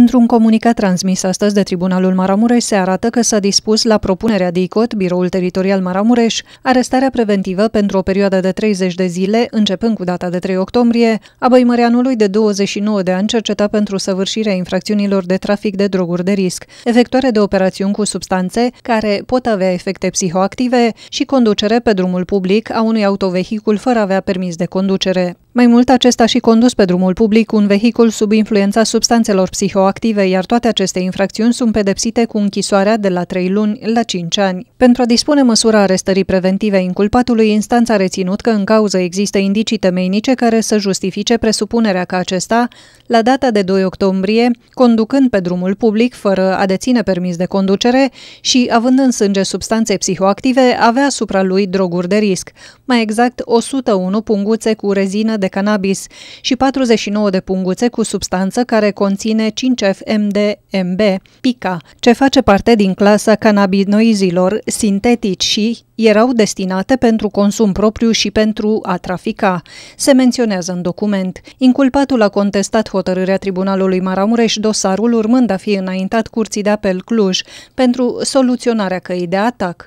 Într-un comunicat transmis astăzi de Tribunalul Maramureș se arată că s-a dispus la propunerea DICOT, Biroul Teritorial Maramureș, arestarea preventivă pentru o perioadă de 30 de zile, începând cu data de 3 octombrie, a băimăreanului de 29 de ani cercetat pentru săvârșirea infracțiunilor de trafic de droguri de risc, efectuare de operațiuni cu substanțe care pot avea efecte psihoactive și conducere pe drumul public a unui autovehicul fără a avea permis de conducere. Mai mult, acesta și condus pe drumul public un vehicul sub influența substanțelor psihoactive, iar toate aceste infracțiuni sunt pedepsite cu închisoarea de la 3 luni la 5 ani. Pentru a dispune măsura arestării preventive a inculpatului, instanța a reținut că în cauză există indicii temeinice care să justifice presupunerea că acesta, la data de 2 octombrie, conducând pe drumul public fără a deține permis de conducere și având în sânge substanțe psihoactive, avea asupra lui droguri de risc, mai exact 101 punguțe cu rezină de de cannabis și 49 de punguțe cu substanță care conține 5FMDMB, pica, ce face parte din clasa cannabinoizilor sintetici și erau destinate pentru consum propriu și pentru a trafica, se menționează în document. Inculpatul a contestat hotărârea Tribunalului Maramureș, dosarul urmând a fi înaintat Curții de Apel Cluj pentru soluționarea căii de atac.